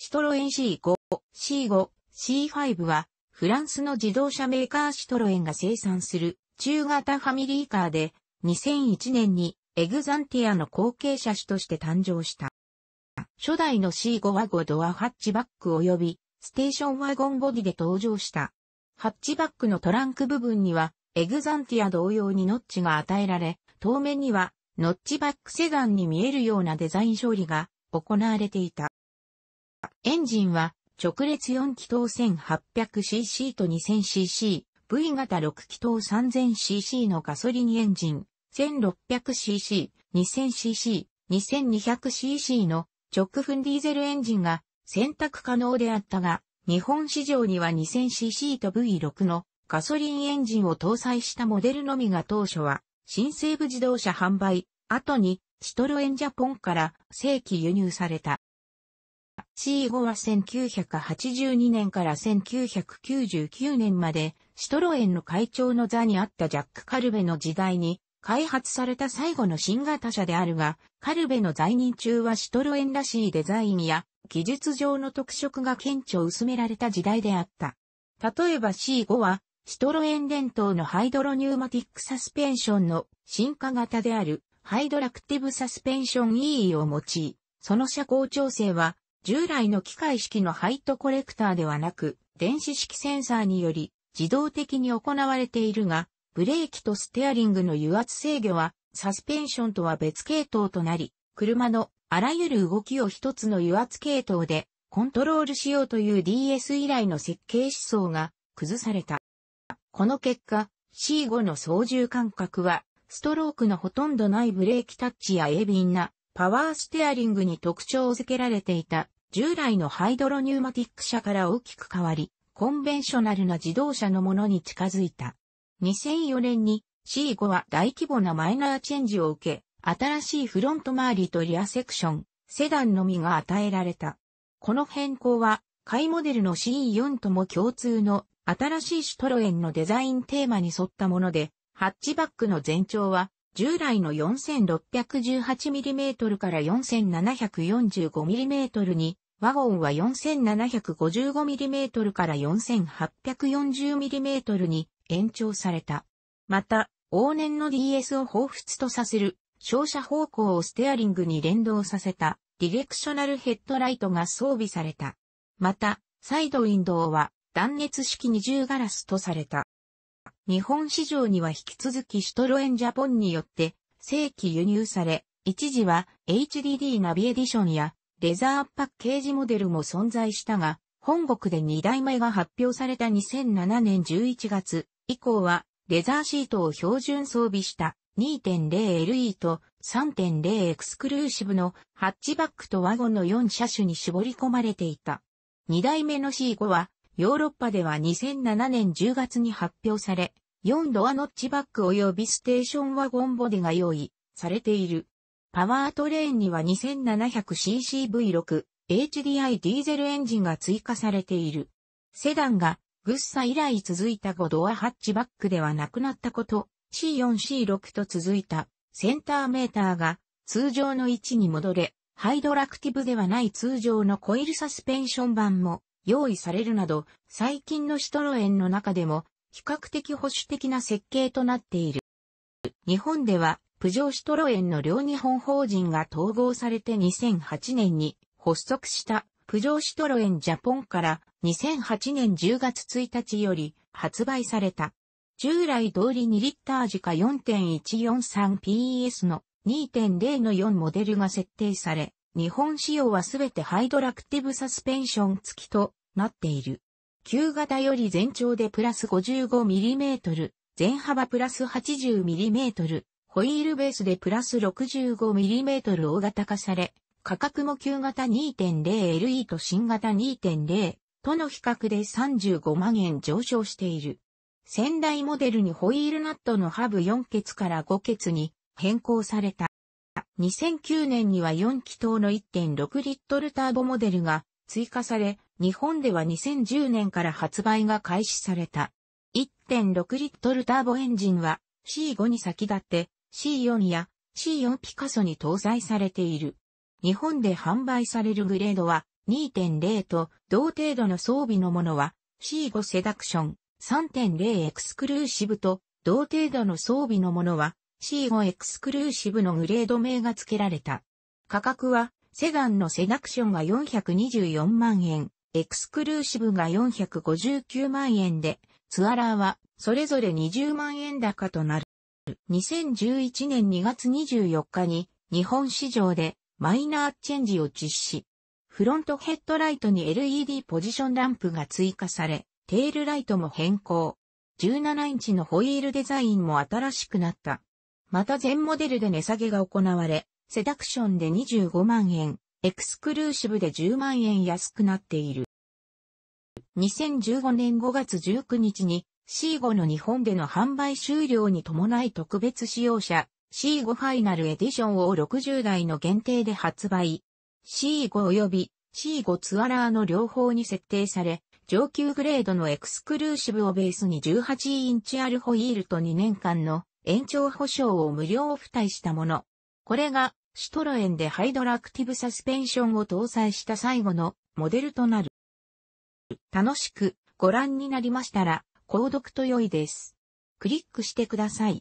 シトロエン C5、C5、C5 は、フランスの自動車メーカーシトロエンが生産する中型ファミリーカーで、2001年にエグザンティアの後継車種として誕生した。初代の C5 は5ドアハッチバック及びステーションワゴンボディで登場した。ハッチバックのトランク部分にはエグザンティア同様にノッチが与えられ、当面にはノッチバックセダンに見えるようなデザイン勝利が行われていた。エンジンは直列4気筒 1800cc と 2000cc、V 型6気筒 3000cc のガソリンエンジン、1600cc、2000cc、2200cc の直噴ディーゼルエンジンが選択可能であったが、日本市場には 2000cc と V6 のガソリンエンジンを搭載したモデルのみが当初は新西部自動車販売、後にシトロエンジャポンから正規輸入された。C5 は1982年から1999年まで、シトロエンの会長の座にあったジャック・カルベの時代に開発された最後の新型車であるが、カルベの在任中はシトロエンらしいデザインや技術上の特色が顕著薄められた時代であった。例えば C5 は、シトロエン伝統のハイドロニューマティックサスペンションの進化型であるハイドラクティブサスペンション e E を用い、その車高調整は従来の機械式のハイトコレクターではなく、電子式センサーにより自動的に行われているが、ブレーキとステアリングの油圧制御は、サスペンションとは別系統となり、車のあらゆる動きを一つの油圧系統でコントロールしようという DS 以来の設計思想が崩された。この結果、C5 の操縦感覚は、ストロークのほとんどないブレーキタッチや鋭敏なパワーステアリングに特徴付けられていた従来のハイドロニューマティック車から大きく変わり、コンベンショナルな自動車のものに近づいた。2004年に C5 は大規模なマイナーチェンジを受け、新しいフロント周りとリアセクション、セダンのみが与えられた。この変更は、買いモデルの C4 とも共通の新しいシュトロエンのデザインテーマに沿ったもので、ハッチバックの全長は従来の 4618mm から 4745mm に、ワゴンは 4755mm から 4840mm に延長された。また、往年の DS を彷彿とさせる、照射方向をステアリングに連動させた、ディレクショナルヘッドライトが装備された。また、サイドウィンドウは断熱式二重ガラスとされた。日本市場には引き続きシュトロエンジャポンによって正規輸入され、一時は HDD ナビエディションやレザーパッケージモデルも存在したが、本国で2代目が発表された2007年11月以降はレザーシートを標準装備した 2.0LE と3.0エクスクルーシブのハッチバックとワゴンの4車種に絞り込まれていた。2代目の C5 はヨーロッパでは2007年10月に発表され、4ドアノッチバック及びステーションワゴンボディが用意されている。パワートレーンには 2700ccV6 HDI ディーゼルエンジンが追加されている。セダンがグッサ以来続いた5ドアハッチバックではなくなったこと、C4C6 と続いたセンターメーターが通常の位置に戻れ、ハイドラクティブではない通常のコイルサスペンション版も用意されるなど、最近のシトロエンの中でも比較的保守的な設計となっている。日本では、プジョーシトロエンの両日本法人が統合されて2008年に発足したプジョーシトロエンジャポンから2008年10月1日より発売された。従来通り2リッター時価 4.143PS の2.0の4モデルが設定され、日本仕様はすべてハイドラクティブサスペンション付きとなっている。旧型より全長でプラス 55mm、全幅プラス 80mm、ホイールベースでプラス 65mm 大型化され、価格も旧型 2.0LE と新型2.0との比較で35万円上昇している。先代モデルにホイールナットのハブ4ケツから5ケツに変更された。2009年には4気筒の1.6リットルターボモデルが追加され、日本では2010年から発売が開始された。1.6リットルターボエンジンは C5 に先立って C4 や C4 ピカソに搭載されている。日本で販売されるグレードは2.0と同程度の装備のものは C5 セダクション3.0エクスクルーシブと同程度の装備のものは C5 エクスクルーシブのグレード名が付けられた。価格は、セダンのセダクションが424万円、エクスクルーシブが459万円で、ツアラーはそれぞれ20万円高となる。2011年2月24日に日本市場でマイナーチェンジを実施。フロントヘッドライトに LED ポジションランプが追加され、テールライトも変更。17インチのホイールデザインも新しくなった。また全モデルで値下げが行われ、セダクションで25万円、エクスクルーシブで10万円安くなっている。2015年5月19日に C5 の日本での販売終了に伴い特別使用者 C5 ファイナルエディションを60台の限定で発売。C5 及び C5 ツアラーの両方に設定され、上級グレードのエクスクルーシブをベースに18インチアルホイールと2年間の延長保証を無料付帯したもの。これが、シトロエンでハイドラクティブサスペンションを搭載した最後のモデルとなる。楽しくご覧になりましたら、購読と良いです。クリックしてください。